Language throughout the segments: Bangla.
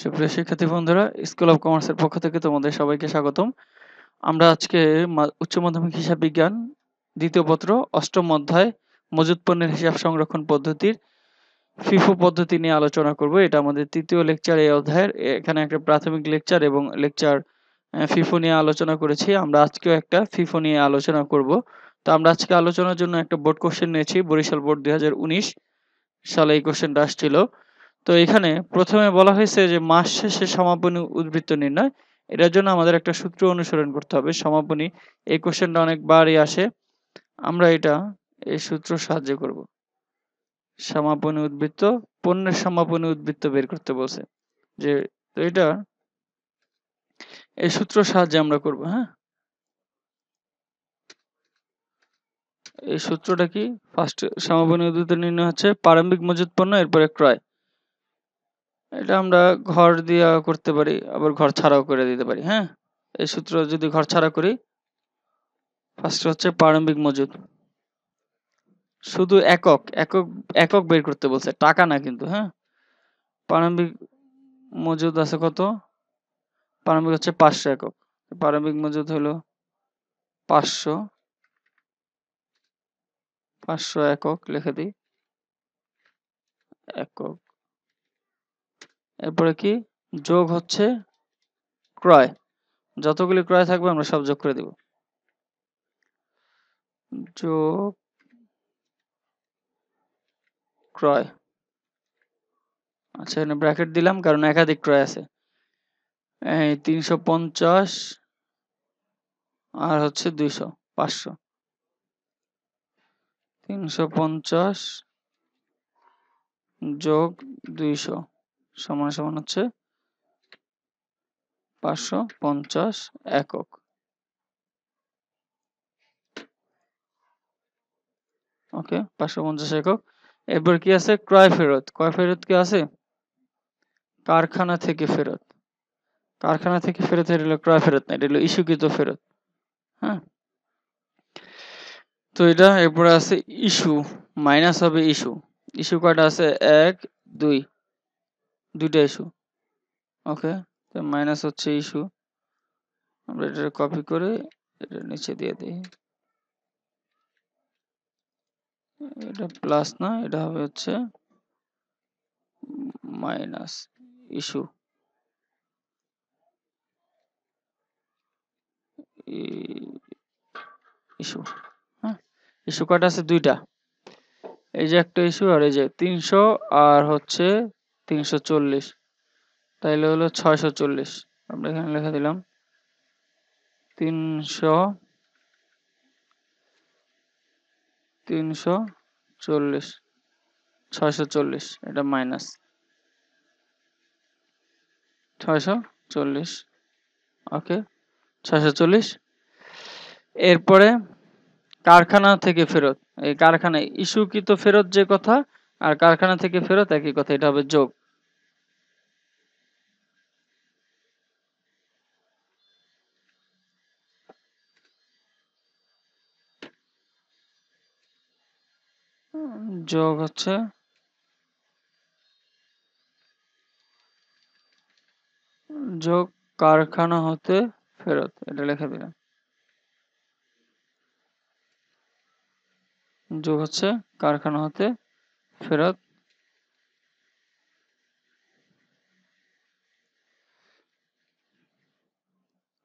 সুপ্রিয় শিক্ষার্থী বন্ধুরা স্কুল অফ কমার্সের পক্ষ থেকে তোমাদের সবাইকে স্বাগতম আমরা আজকে উচ্চ মাধ্যমিক হিসাব বিজ্ঞান দ্বিতীয় পত্র অষ্টম অধ্যায় মজুদ পণ্যের হিসাব সংরক্ষণ পদ্ধতির ফিফো পদ্ধতি নিয়ে আলোচনা করব এটা আমাদের তৃতীয় লেকচার এই অধ্যায়ের এখানে একটা প্রাথমিক লেকচার এবং লেকচার ফিফো নিয়ে আলোচনা করেছি আমরা আজকেও একটা ফিফো নিয়ে আলোচনা করব তো আমরা আজকে আলোচনার জন্য একটা বোর্ড কোশ্চেন নিয়েছি বরিশাল বোর্ড দুই সালে এই কোশ্চেনটা আসছিল তো এখানে প্রথমে বলা হয়েছে যে মাস শেষে সমাপনী উদ্বৃত্ত নির্ণয় এটার জন্য আমাদের একটা সূত্র অনুসরণ করতে হবে সমাপনী এই কোশ্চেনটা অনেকবারই আসে আমরা এটা এই সূত্র সাহায্য করব সমাপনী উদ্বৃত্ত পণ্যের সমাপনী উদ্বৃত্ত বের করতে বলছে যে তো এটা এই সূত্র সাহায্যে আমরা করব হ্যাঁ এই সূত্রটা কি ফার্স্ট সমাপনী উদ্বৃত্ত নির্ণয় হচ্ছে প্রারম্ভিক মজুত পণ্য এরপরে ক্রয় এটা আমরা ঘর দিয়া করতে পারি আবার ঘর ছাড়াও করে দিতে পারি হ্যাঁ এই সূত্র যদি ঘর ছাড়া করি ফার্স্ট হচ্ছে প্রারম্ভিক মজুদ শুধু একক একক একক বের করতে বলছে টাকা না কিন্তু হ্যাঁ প্রারম্ভিক মজুদ আছে কত প্রারম্ভিক হচ্ছে পাঁচশো একক প্রারম্ভিক মজুদ হলো পাঁচশো পাঁচশো একক লিখে দিই একক এরপরে কি যোগ হচ্ছে ক্রয় যতগুলি ক্রয় থাকবে আমরা সব যোগ করে দেব যোগ ক্রয় আচ্ছা এখানে ব্র্যাকেট দিলাম কারণ একাধিক ক্রয় আছে এই তিনশো পঞ্চাশ আর হচ্ছে দুইশো পাঁচশো তিনশো পঞ্চাশ যোগ দুইশো সমান সমান হচ্ছে পাঁচশো পঞ্চাশ একক ওকে পাঁচশো পঞ্চাশ একক এরপর কি আছে ক্রয় ফেরত ক্রয় ফেরত কি আছে কারখানা থেকে ফেরত কারখানা থেকে ফেরত এটা হলো ক্রয় ফেরত না এটা হলো ইস্যুকৃত ফেরত হ্যাঁ তো এটা এরপরে আছে ইস্যু মাইনাস হবে ইস্যু ইস্যু কয়টা আছে এক দুই দুইটা ইস্যু ওকে তো মাইনাস হচ্ছে ইস্যু আমরা এটা কপি করে এটা নিচে দিয়ে দিই এটা প্লাস না এটা হবে হচ্ছে মাইনাস ইস্যু ইস্যু হ্যাঁ ইস্যু কটা আছে দুইটা এই যে একটা ইস্যু আর এই যে তিনশো আর হচ্ছে তিনশো চল্লিশ তাইলে হলো ছয়শো চল্লিশ আমরা এখানে লেখা দিলাম তিনশো তিনশো চল্লিশ ছয়শো চল্লিশ এটা মাইনাস ছয়শো চল্লিশ ওকে ছয়শো চল্লিশ এরপরে কারখানা থেকে ফেরত এই কারখানায় ইস্যুকৃত ফেরত যে কথা আর কারখানা থেকে ফেরত একই কথা এটা হবে যোগ যোগ হচ্ছে যোগ কারখানা হতে ফেরত এটা লিখে দিলাম যোগ হচ্ছে কারখানা হতে ফেরত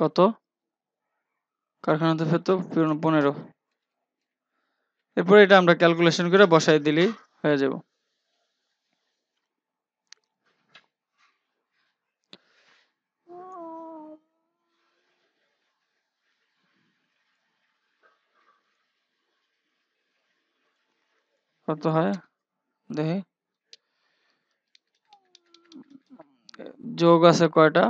কত কারখানা হতে ফেরত পনেরো এরপরে এটা আমরা ক্যালকুলেশন করে বসাই দিলেই হয়ে যাব কত হয় দেখি যোগ আছে কয়টা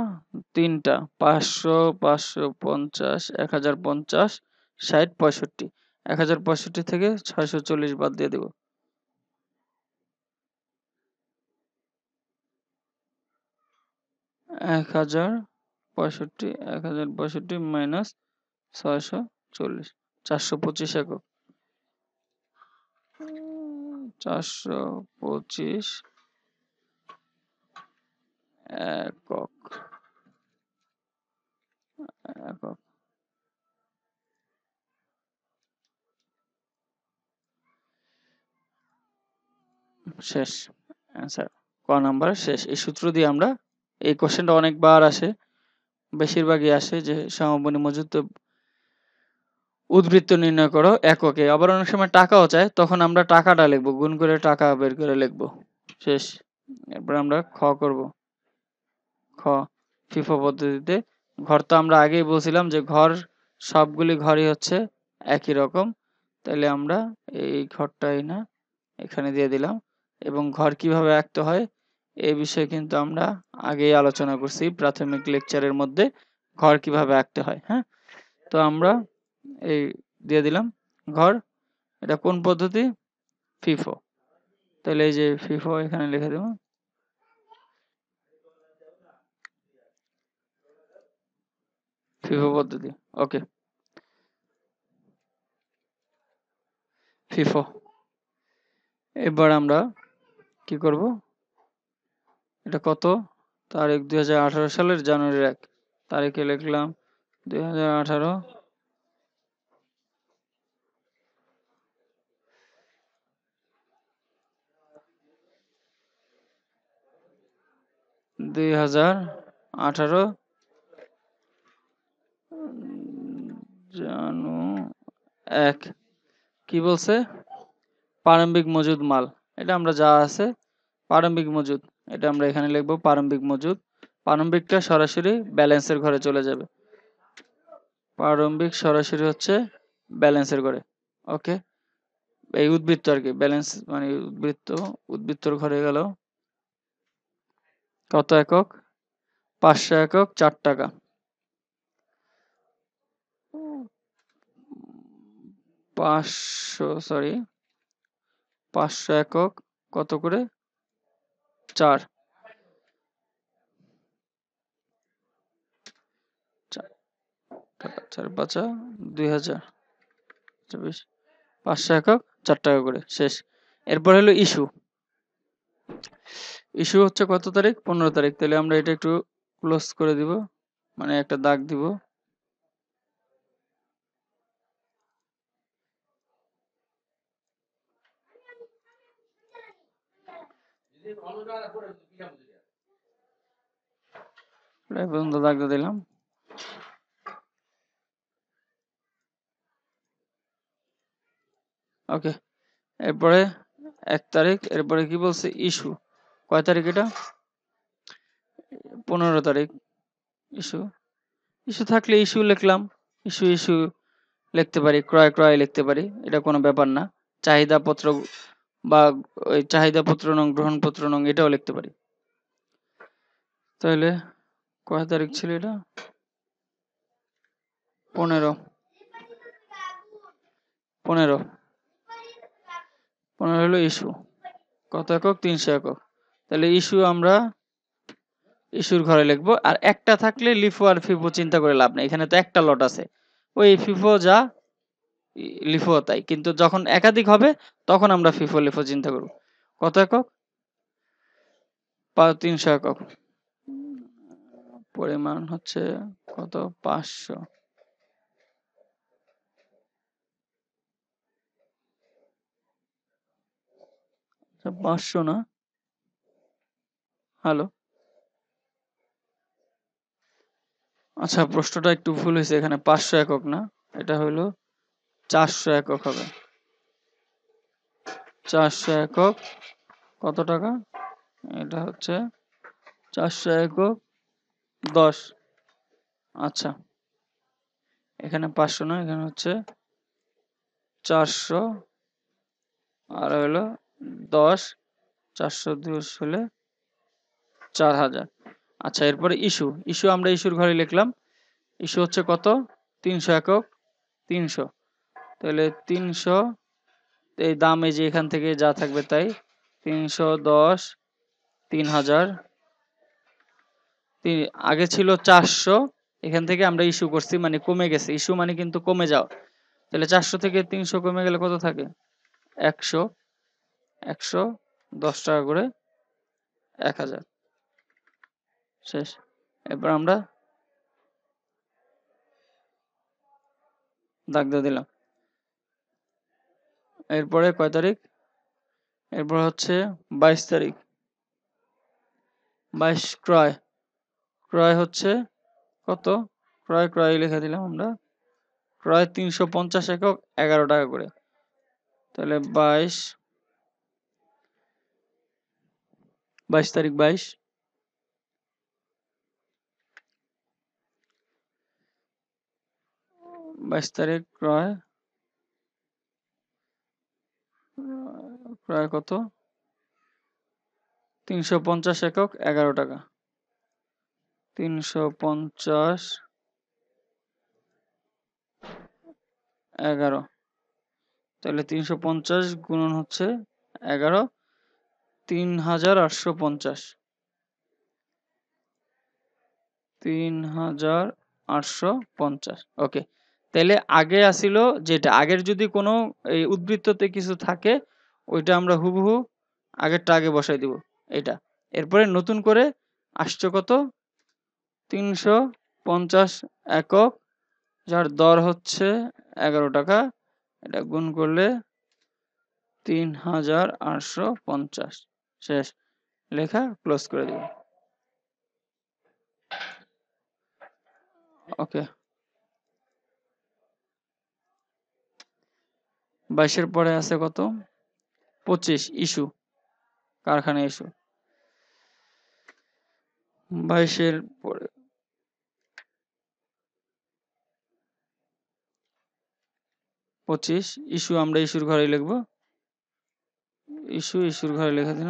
তিনটা পাঁচশো পাঁচশো পঞ্চাশ এক হাজার পঞ্চাশ ষাট পঁয়ষট্টি এক হাজার পঁয়ষট্টি থেকে ছয়শো চল্লিশ বাদ দিয়ে দেব এক হাজার পঁয়ষট্টি এক হাজার পঁয়ষট্টি মাইনাস ছয়শো চল্লিশ চারশো পঁচিশ একক চারশো পঁচিশ একক একক শেষ অ্যান্সার ক নাম্বার শেষ এই সূত্র দিয়ে আমরা এই কোশ্চেনটা অনেকবার আসে বেশিরভাগই আসে যে সমবনী মজুদ উদ্বৃত্ত নির্ণয় করো এককে আবার অনেক সময় টাকাও চায় তখন আমরা টাকাটা লিখবো গুণ করে টাকা বের করে লিখবো শেষ এরপর আমরা খ করব খ ফিফো পদ্ধতিতে ঘর তো আমরা আগেই বলছিলাম যে ঘর সবগুলি ঘরই হচ্ছে একই রকম তাহলে আমরা এই ঘরটাই না এখানে দিয়ে দিলাম এবং ঘর কিভাবে আঁকতে হয় এ বিষয়ে কিন্তু আমরা আগেই আলোচনা করছি প্রাথমিক লেকচারের মধ্যে ঘর কিভাবে আঁকতে হয় হ্যাঁ তো আমরা এই দিয়ে দিলাম ঘর এটা কোন পদ্ধতি ফিফো তাহলে এই যে ফিফো এখানে লিখে দেব ফিফো পদ্ধতি ওকে ফিফো এবার আমরা কি করব এটা কত তারিখ দুই হাজার সালের জানুয়ারির এক তারিখে লিখলাম দুই দুই হাজার আঠারো জানু এক কি বলছে প্রারম্ভিক মজুদ মাল এটা আমরা যা আছে প্রারম্ভিক মজুদ এটা আমরা এখানে লিখব প্রারম্ভিক মজুদ প্রারম্ভিকটা সরাসরি ব্যালেন্সের ঘরে চলে যাবে প্রারম্ভিক সরাসরি হচ্ছে ব্যালেন্সের ঘরে ওকে এই উদ্বৃত্ত আর কি ব্যালেন্স মানে উদ্বৃত্ত উদ্বৃত্তর ঘরে গেল কত একক পাঁচশো একক চার টাকা পাঁচশো সরি পাঁচশো একক কত করে চার চার পাঁচা দুই হাজার চব্বিশ আচ্ছা, পাঁচশো একক চার টাকা করে শেষ এরপর হলো ইস্যু ইস্যু হচ্ছে কত তারিখ পনেরো তারিখ তাহলে আমরা এটা একটু ক্লোজ করে দিব মানে একটা দাগ দিব ইস্যু কয় তারিখ এটা পনেরো তারিখ ইস্যু ইস্যু থাকলে ইস্যু লিখলাম ইস্যু ইস্যু লিখতে পারি ক্রয় ক্রয় লিখতে পারি এটা কোনো ব্যাপার না চাহিদা পত্র বা ওই চাহিদাপত্র নং গ্রহণপত্র নং এটাও লিখতে পারি তাহলে কয় তারিখ ছিল এটা পনেরো পনেরো পনেরো হলো ইস্যু কত একক তিনশো একক তাহলে ইস্যু আমরা ইস্যুর ঘরে লিখবো আর একটা থাকলে লিফো আর ফিফো চিন্তা করে লাভ নেই এখানে তো একটা লট আছে ওই ফিফো যা লিফো তাই কিন্তু যখন একাধিক হবে তখন আমরা ফিফো লিফো চিন্তা করব কত একক তিনশো একক পরিমাণ হচ্ছে কত পাঁচশো আচ্ছা, পাঁচশো না হ্যালো আচ্ছা প্রশ্নটা একটু ভুল হয়েছে এখানে পাঁচশো একক না এটা হলো চারশো একক হবে চারশো একক কত টাকা এটা হচ্ছে চারশো একক দশ আচ্ছা এখানে পাঁচশো নয় এখানে হচ্ছে চারশো আর হলো দশ চারশো দশ হলে চার হাজার আচ্ছা এরপরে ইস্যু ইস্যু আমরা ইস্যুর ঘরে লিখলাম ইস্যু হচ্ছে কত তিনশো একক তিনশো তাহলে তিনশো এই দাম এই যে এখান থেকে যা থাকবে তাই তিনশো দশ তিন হাজার আগে ছিল চারশো এখান থেকে আমরা ইস্যু করছি মানে কমে গেছে ইস্যু মানে কিন্তু কমে যাও তাহলে চারশো থেকে তিনশো কমে গেলে কত থাকে একশো একশো দশ টাকা করে এক হাজার শেষ এবার আমরা দাগ দিয়ে দিলাম এরপরে কয় তারিখ এরপর হচ্ছে বাইশ তারিখ বাইশ ক্রয় ক্রয় হচ্ছে কত ক্রয় ক্রয় লিখে দিলাম আমরা ক্রয় তিনশো পঞ্চাশ একক এগারো টাকা করে তাহলে বাইশ বাইশ তারিখ বাইশ বাইশ তারিখ ক্রয় প্রায় কত তিনশো পঞ্চাশ একক এগারো টাকা তিনশো পঞ্চাশ এগারো তাহলে তিনশো পঞ্চাশ গুণন হচ্ছে এগারো তিন হাজার আটশো পঞ্চাশ তিন হাজার আটশো পঞ্চাশ ওকে তাহলে আগে আসিল যেটা আগের যদি কোনো এই উদ্বৃত্ততে কিছু থাকে ওইটা আমরা হুবহু আগেরটা আগে বসাই দিব এটা এরপরে নতুন করে আসছে কত তিনশো পঞ্চাশ একক যার দর হচ্ছে এগারো টাকা এটা গুণ করলে তিন হাজার আটশো পঞ্চাশ শেষ লেখা ক্লোজ করে দেব ওকে বাইশের পরে আছে কত পঁচিশ ইস্যু কারখানা ইস্যু বাইশের পরে পঁচিশ ইস্যু আমরা ইস্যুর ঘরে লিখব ইস্যু ইস্যুর ঘরে লিখে দিন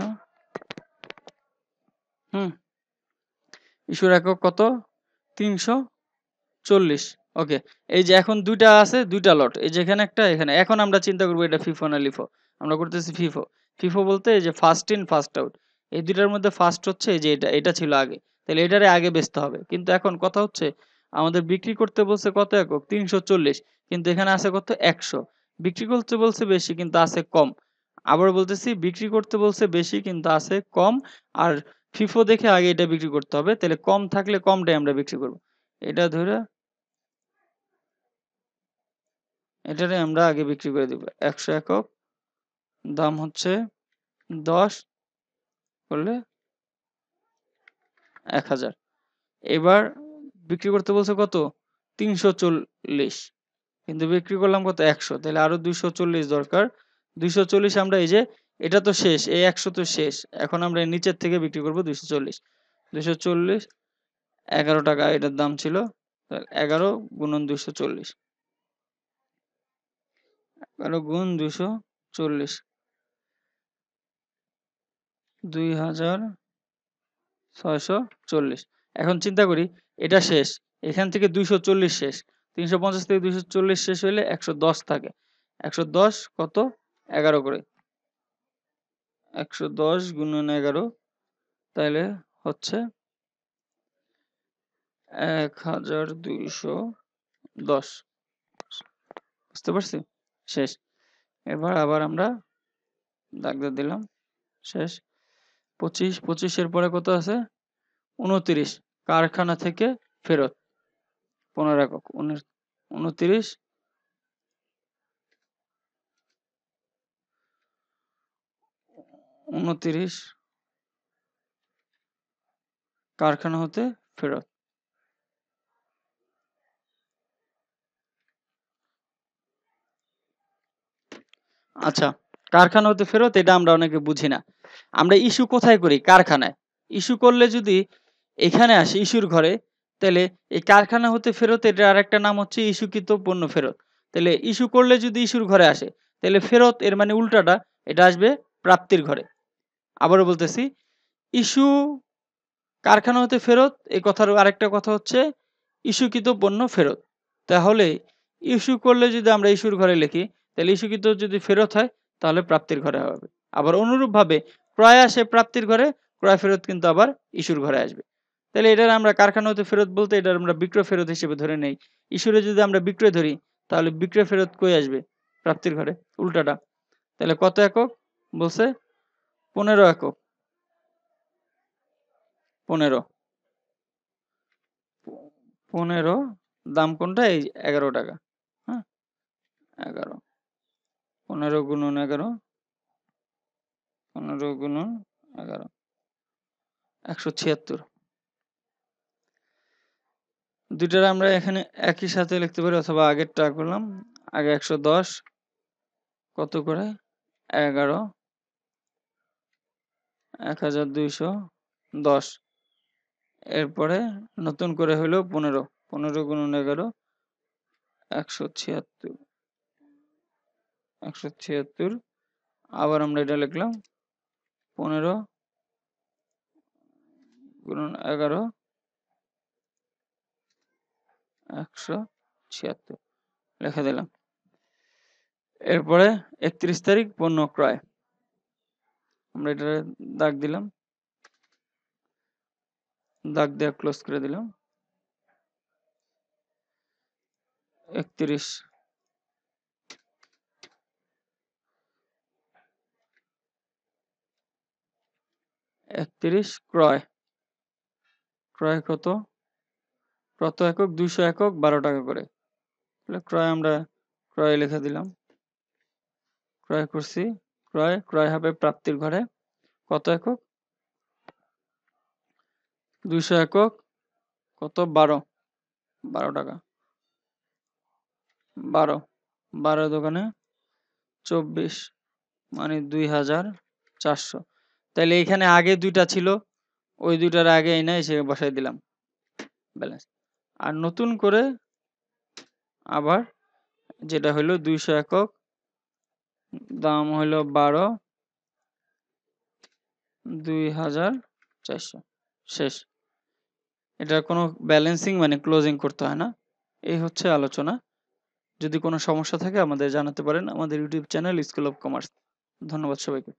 হুম ইস্যুর একক কত তিনশো চল্লিশ ওকে এই যে এখন দুইটা আছে দুইটা লট এই যে এখানে একটা এখানে এখন আমরা চিন্তা করবো এটা ফিফো না লিফো আমরা করতেছি ফিফো ফিফো বলতে এই যে ফার্স্ট ইন ফার্স্ট আউট এই দুইটার মধ্যে ফার্স্ট হচ্ছে এই যে এটা এটা ছিল আগে তাহলে এটারে আগে বেচতে হবে কিন্তু এখন কথা হচ্ছে আমাদের বিক্রি করতে বলছে কত একক তিনশো চল্লিশ কিন্তু এখানে আছে কত একশো বিক্রি করতে বলছে বেশি কিন্তু আছে কম আবার বলতেছি বিক্রি করতে বলছে বেশি কিন্তু আছে কম আর ফিফো দেখে আগে এটা বিক্রি করতে হবে তাহলে কম থাকলে কমটাই আমরা বিক্রি করব এটা ধরে এটারে আমরা আগে বিক্রি করে দিব একশো একক দাম হচ্ছে দশ করলে এক হাজার এবার বিক্রি করতে বলছে কত তিনশো চল্লিশ কিন্তু বিক্রি করলাম কত একশো তাহলে আরো দুইশো চল্লিশ দরকার দুইশো চল্লিশ আমরা এই যে এটা তো শেষ এই একশো তো শেষ এখন আমরা নিচের থেকে বিক্রি করবো দুইশো চল্লিশ দুইশো চল্লিশ এগারো টাকা এটার দাম ছিল এগারো গুণন দুইশো চল্লিশ বারো গুণ দুশো চল্লিশ দুই হাজার ছয়শো চল্লিশ এখন চিন্তা করি এটা শেষ এখান থেকে দুশো চল্লিশ শেষ তিনশো পঞ্চাশ থেকে দুশো চল্লিশ শেষ হইলে একশো দশ থাকে একশো দশ কত এগারো করে একশো দশ গুণন এগারো তাহলে হচ্ছে এক হাজার দুইশো দশ বুঝতে পারছি শেষ এবার আবার আমরা দাগদা দিলাম শেষ পঁচিশ পঁচিশের পরে কত আছে উনত্রিশ কারখানা থেকে ফেরত পনেরো একক উনত্রিশ উনত্রিশ কারখানা হতে ফেরত আচ্ছা কারখানা হতে ফেরত এটা আমরা অনেকে বুঝি না আমরা ইস্যু কোথায় করি কারখানায় ইস্যু করলে যদি এখানে আসে ইস্যুর ঘরে তাহলে এই কারখানা হতে ফেরত এটা আরেকটা নাম হচ্ছে ইস্যুকৃত পণ্য ফেরত তাহলে ইস্যু করলে যদি ইস্যুর ঘরে আসে তাহলে ফেরত এর মানে উল্টাটা এটা আসবে প্রাপ্তির ঘরে আবারও বলতেছি ইস্যু কারখানা হতে ফেরত এই কথার আরেকটা কথা হচ্ছে ইস্যুকৃত পণ্য ফেরত তাহলে ইস্যু করলে যদি আমরা ইস্যুর ঘরে লিখি তাহলে ইস্যুকৃত যদি ফেরত হয় তাহলে প্রাপ্তির ঘরে হবে আবার অনুরূপভাবে ক্রয় আসে প্রাপ্তির ঘরে ক্রয় ফেরত কিন্তু আবার ইস্যুর ঘরে আসবে তাহলে এটার আমরা কারখানা হতে ফেরত বলতে এটার আমরা বিক্রয় ফেরত হিসেবে ধরে নেই ইস্যুরে যদি আমরা বিক্রয় ধরি তাহলে বিক্রয় ফেরত কই আসবে প্রাপ্তির ঘরে উল্টাটা তাহলে কত একক বলছে পনেরো একক পনেরো পনেরো দাম কোনটা এই এগারো টাকা হ্যাঁ এগারো পনেরো গুণন এগারো পনেরো গুণন এগারো একশো ছিয়াত্তর দুইটার আমরা এখানে একই সাথে লিখতে পারি অথবা আগেরটা করলাম আগে একশো দশ কত করে এগারো এক হাজার দুইশো দশ এরপরে নতুন করে হলো পনেরো পনেরো গুণন এগারো একশো ছিয়াত্তর একশো ছিয়াত্তর আবার আমরা এটা লিখলাম পনেরো এগারো একশো ছিয়াত্তর লিখে দিলাম এরপরে একত্রিশ তারিখ পণ্য ক্রয় আমরা এটা দাগ দিলাম দাগ দেওয়া ক্লোজ করে দিলাম একত্রিশ একত্রিশ ক্রয় ক্রয় কত কত একক দুইশো একক বারো টাকা করে তাহলে ক্রয় আমরা ক্রয় লিখে দিলাম ক্রয় করছি ক্রয় ক্রয় হবে প্রাপ্তির ঘরে কত একক দুইশো একক কত বারো বারো টাকা বারো বারো দোকানে চব্বিশ মানে দুই হাজার চারশো তাহলে এখানে আগে দুইটা ছিল ওই দুইটার আগে এনে এসে বসাই দিলাম ব্যালেন্স আর নতুন করে আবার যেটা হলো দুইশো একক দাম হলো বারো দুই হাজার চারশো শেষ এটা কোনো ব্যালেন্সিং মানে ক্লোজিং করতে হয় না এই হচ্ছে আলোচনা যদি কোনো সমস্যা থাকে আমাদের জানাতে পারেন আমাদের YouTube channel school of commerce ধন্যবাদ সবাইকে